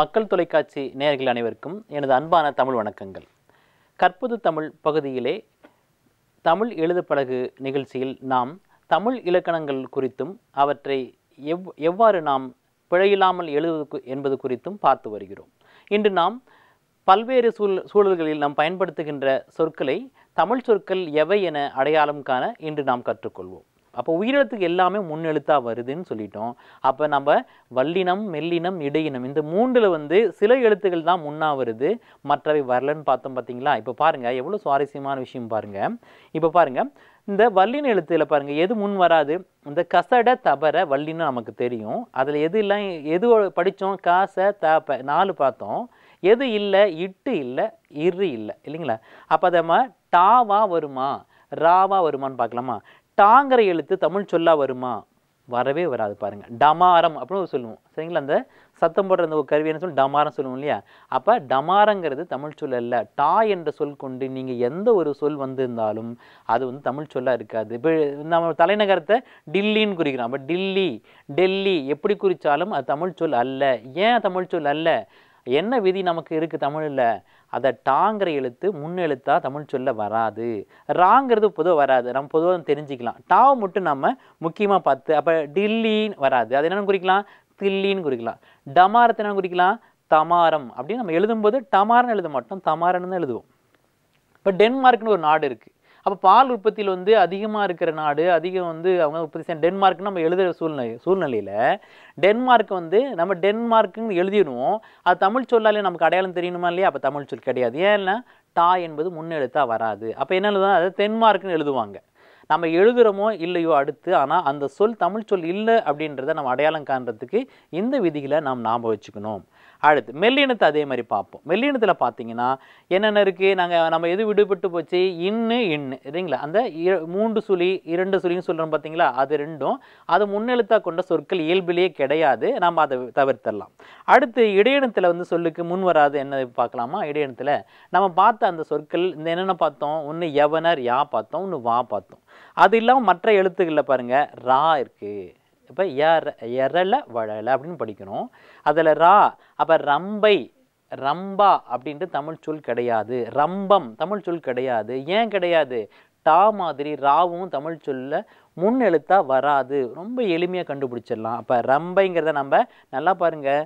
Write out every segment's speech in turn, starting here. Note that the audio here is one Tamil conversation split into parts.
மக்கள் தொலைக்காட்சி நேயர்கள் அனைவருக்கும் எனது அன்பான தமிழ் வணக்கங்கள் கற்பது தமிழ் பகுதியிலே தமிழ் எழுத பழகு நிகழ்ச்சியில் நாம் தமிழ் இலக்கணங்கள் குறித்தும் அவற்றை எவ் எவ்வாறு நாம் பிழையில்லாமல் எழுதுவது என்பது குறித்தும் பார்த்து வருகிறோம் இன்று நாம் பல்வேறு சூழ் சூழல்களில் நாம் பயன்படுத்துகின்ற சொற்களை தமிழ் சொற்கள் எவை என அடையாளம் காண இன்று நாம் கற்றுக்கொள்வோம் அப்போ உயிரினத்துக்கு எல்லாமே முன்னெழுத்தா வருதுன்னு சொல்லிட்டோம் அப்போ நம்ம வல்லினம் மெல்லினம் இடையினம் இந்த மூன்றில் வந்து சில எழுத்துக்கள் தான் முன்னா வருது மற்றவை வரலன்னு பார்த்தோம் பார்த்தீங்களா இப்போ பாருங்கள் எவ்வளோ சுவாரஸ்யமான விஷயம் பாருங்கள் இப்போ பாருங்க இந்த வல்லின எழுத்துல பாருங்கள் எது முன் வராது இந்த கசட தபர வல்லின்னு நமக்கு தெரியும் அதில் எது இல்லை எது படித்தோம் காச தப நாலு பார்த்தோம் எது இல்லை இட்டு இல்லை இரு இல்லை இல்லைங்களா அப்போ அதை டாவா வருமா ராவா வருமான்னு பார்க்கலாமா டாங்கிற எழுத்து தமிழ் சொல்லா வருமா வரவே வராது பாருங்கள் டமாரம் அப்படின்னு சொல்லுவோம் சரிங்களா அந்த சத்தம் போடுற அந்த ஒரு கருவி என்ன சொல்லி டமாரம் சொல்லுவோம் இல்லையா அப்போ டமாரங்கிறது தமிழ் சொல் அல்ல டா என்ற சொல் கொண்டு நீங்கள் எந்த ஒரு சொல் வந்திருந்தாலும் அது வந்து தமிழ் சொல்லாக இருக்காது இப்போ நம்ம தலைநகரத்தை டில்லின்னு குறிக்கிறோம் அப்போ டில்லி டெல்லி எப்படி குறித்தாலும் அது தமிழ் சொல் அல்ல ஏன் தமிழ் சொல் அல்ல என்ன விதி நமக்கு இருக்குது தமிழில் அதை டாங்கிற எழுத்து முன்னெழுத்தாக தமிழ் சொல்ல வராது ராங்கிறது பொதுவாக வராது நம்ம பொதுவாக தெரிஞ்சுக்கலாம் டா மட்டும் நம்ம முக்கியமாக பார்த்து அப்போ டில்லின்னு வராது அது என்னென்னு குறிக்கலாம் தில்லின்னு குறிக்கலாம் டமாரத்தை என்னென்னு குறிக்கலாம் தமாரம் அப்படின்னு நம்ம எழுதும்போது டமாரன்னு எழுத மாட்டோம் தமாரன்னு தான் எழுதுவோம் இப்போ டென்மார்க்னு ஒரு நாடு இருக்குது அப்போ பால் உற்பத்தியில் வந்து அதிகமாக இருக்கிற நாடு அதிகம் வந்து அவங்க உற்பத்தி செய்ய டென்மார்க்னு நம்ம எழுதுகிற சூழ்நிலை சூழ்நிலையில் டென்மார்க் வந்து நம்ம டென்மார்க்குன்னு எழுதிடுவோம் அது தமிழ் சொல்லாலே நமக்கு அடையாளம் தெரியணுமா இல்லையா அப்போ தமிழ் சொல் கிடையாது ஏன்னா டா என்பது முன்னெழுத்தாக வராது அப்போ என்ன எழுதுவாங்க அதை தென்மார்க்குன்னு எழுதுவாங்க நம்ம எழுதுகிறோமோ இல்லையோ அடுத்து ஆனால் அந்த சொல் தமிழ் சொல் இல்லை அப்படின்றத நம்ம அடையாளம் காண்றதுக்கு இந்த விதிகளை நாம் நாம் வச்சுக்கணும் அடுத்து மெல்லினத்தை அதே மாதிரி பார்ப்போம் மெல்லினத்தில் பார்த்தீங்கன்னா என்னென்ன இருக்குது நாங்கள் நம்ம எது விடுபட்டு போச்சு இன்னு இன்னு இல்லைங்களா அந்த மூன்று சுழி இரண்டு சுழின்னு சொல்கிறோம் பார்த்தீங்களா அது ரெண்டும் அது முன்னெழுத்தாக கொண்ட சொற்கள் இயல்பிலேயே கிடையாது நம்ம அதை தவிர்த்தரலாம் அடுத்து இடையினத்தில் வந்து சொல்லுக்கு முன் வராது என்ன பார்க்கலாமா இடையினத்தில் நம்ம பார்த்த அந்த சொற்கள் இந்த என்னென்ன பார்த்தோம் ஒன்று எவனர் யா பார்த்தோம் ஒன்று வா பார்த்தோம் அது இல்லாமல் மற்ற எழுத்துக்களில் பாருங்கள் ரா இருக்குது இப்போ எற எறல வழல அப்படின்னு படிக்கணும் அதில் ரா அப்போ ரம்பை ரம்பா அப்படின்ட்டு தமிழ் சொல் கிடையாது ரம்பம் தமிழ் சொல் கிடையாது ஏன் கிடையாது டா மாதிரி ராவும் தமிழ் சொல்ல முன் எழுத்தாக வராது ரொம்ப எளிமையாக கண்டுபிடிச்சிடலாம் அப்போ ரம்பைங்கிறத நம்ம நல்லா பாருங்கள்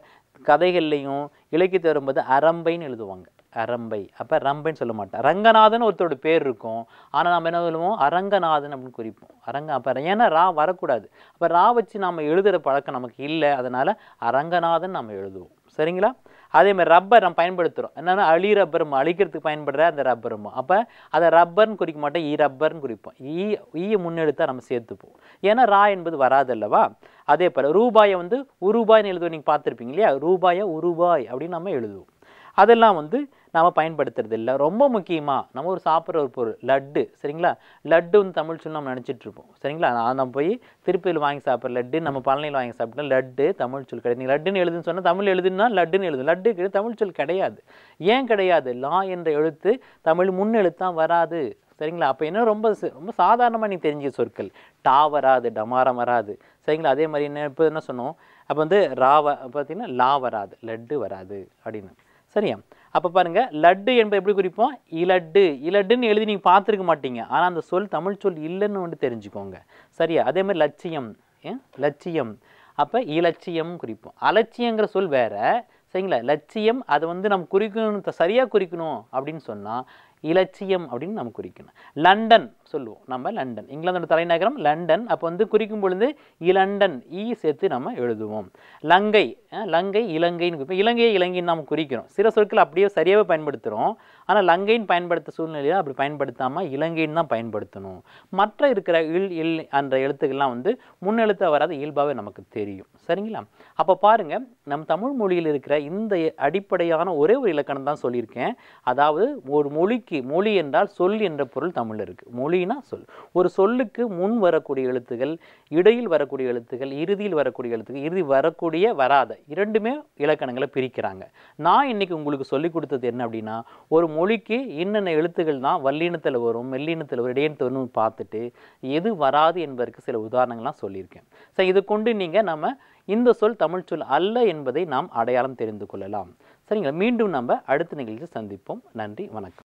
கதைகள்லையும் இலக்கியத்தை வரும்போது அரம்பைன்னு எழுதுவாங்க அரம்பை அப்போ ரம்பைன்னு சொல்ல மாட்டேன் ரங்கநாதன் ஒருத்தரோட பேர் இருக்கும் ஆனால் நம்ம என்ன சொல்லுவோம் அரங்கநாதன் அப்படின்னு குறிப்போம் அரங்க அப்போ ஏன்னா ரா வரக்கூடாது அப்போ ரா வச்சு நம்ம எழுதுகிற பழக்கம் நமக்கு இல்லை அதனால் அரங்கநாதன் நம்ம எழுதுவோம் சரிங்களா அதே மாதிரி ரப்பர் நம்ம பயன்படுத்துகிறோம் என்னென்னா அழி ரப்பரும் அழிக்கிறதுக்கு பயன்படுற அந்த ரப்பரும் அப்போ அதை ரப்பர்னு குறிக்க மாட்டேன் ஈ ரப்பர்னு குறிப்போம் ஈ ஈயை முன்னெடுத்தால் நம்ம சேர்த்துப்போம் ஏன்னா ரா என்பது வராது அல்லவா அதே போல் ரூபாயை வந்து உருபாய்னு எழுதுவோம் நீங்கள் பார்த்துருப்பீங்க இல்லையா ரூபாயை உருபாய் அப்படின்னு நம்ம எழுதுவோம் அதெல்லாம் வந்து நாம் பயன்படுத்துறது இல்லை ரொம்ப முக்கியமாக நம்ம ஒரு சாப்பிட்ற ஒரு பொருள் லட்டு சரிங்களா லட்டு வந்து தமிழ் சொல்லி நம்ம நினச்சிட்ருப்போம் சரிங்களா நான் நம்ம போய் திருப்பதியில் வாங்கி சாப்பிட்ற லட்டு நம்ம பழனியில் வாங்கி சாப்பிட்டா லட்டு தமிழ் சொல் கிடையாது நீங்கள் லட்டுன்னு எழுதுன்னு சொன்னால் தமிழ் எழுதுனா லட்டுன்னு எழுதும் லட்டு கிடையாது தமிழ் சொல் கிடையாது ஏன் கிடையாது லா என்ற எழுத்து தமிழ் முன் எழுத்தான் வராது சரிங்களா அப்போ என்ன ரொம்ப ரொம்ப சாதாரணமாக நீங்கள் தெரிஞ்ச சொற்கள் டா வராது டமாரம் வராது சரிங்களா அதே மாதிரி என்ன இப்போ என்ன சொன்னோம் அப்போ வந்து ராவ பார்த்தீங்கன்னா லா வராது லட்டு வராது அப்படின்னு சரியா அப்போ பாருங்கள் லட்டு என்பது எப்படி குறிப்போம் இலட்டு இலட்டுன்னு எழுதி நீங்கள் பார்த்துருக்க மாட்டீங்க ஆனால் அந்த சொல் தமிழ் சொல் இல்லைன்னு வந்து தெரிஞ்சுக்கோங்க சரியா அதே மாதிரி லட்சியம் லட்சியம் அப்போ இலட்சியம் குறிப்போம் அலட்சியங்கிற சொல் வேறு சரிங்களா லட்சியம் அதை வந்து நம்ம குறிக்கணும் சரியாக குறிக்கணும் அப்படின்னு சொன்னால் இலட்சியம் அப்படின்னு நம்ம குறிக்கணும் லண்டன் சொல்லுவோம் நம்ம லண்டன் இங்கிலாந்தோட தலைநகரம் லண்டன் அப்போ வந்து குறிக்கும் பொழுது இலண்டன் ஈ சேர்த்து நம்ம எழுதுவோம் லங்கை லங்கை இலங்கைன்னு குறிப்போம் இலங்கையை இலங்கைன்னு நம்ம குறிக்கிறோம் சில சொற்கள் அப்படியே சரியாகவே பயன்படுத்துகிறோம் ஆனால் லங்கைன்னு பயன்படுத்த சூழ்நிலையில் அப்படி பயன்படுத்தாமல் இலங்கைன்னு தான் பயன்படுத்தணும் மற்ற இருக்கிற இல் இல் என்ற எழுத்துக்கள்லாம் வந்து முன்னெழுத்த வராத இயல்பாகவே நமக்கு தெரியும் சரிங்களா அப்போ பாருங்கள் நம் தமிழ் மொழியில் இருக்கிற இந்த அடிப்படையான ஒரே ஒரு இலக்கணம் தான் சொல்லியிருக்கேன் அதாவது ஒரு மொழி மொழிக்கு மொழி என்றால் சொல் என்ற பொருள் தமிழ் இருக்குது மொழினா சொல் ஒரு சொல்லுக்கு முன் வரக்கூடிய எழுத்துகள் இடையில் வரக்கூடிய எழுத்துகள் இறுதியில் வரக்கூடிய எழுத்துக்கள் இறுதி வரக்கூடிய வராத இரண்டுமே இலக்கணங்களை பிரிக்கிறாங்க நான் இன்னைக்கு உங்களுக்கு சொல்லிக் கொடுத்தது என்ன அப்படின்னா ஒரு மொழிக்கு என்னென்ன எழுத்துக்கள் தான் வல்லினத்தில் வரும் மெல்லினத்தில் வரும் இடையினத்தில் வரும்னு பார்த்துட்டு எது வராது என்பதற்கு சில உதாரணங்கள்லாம் சொல்லியிருக்கேன் சரி இது கொண்டு நீங்கள் நம்ம இந்த சொல் தமிழ் சொல் அல்ல என்பதை நாம் அடையாளம் தெரிந்து கொள்ளலாம் சரிங்களா மீண்டும் நம்ம அடுத்த நிகழ்ச்சி சந்திப்போம் நன்றி வணக்கம்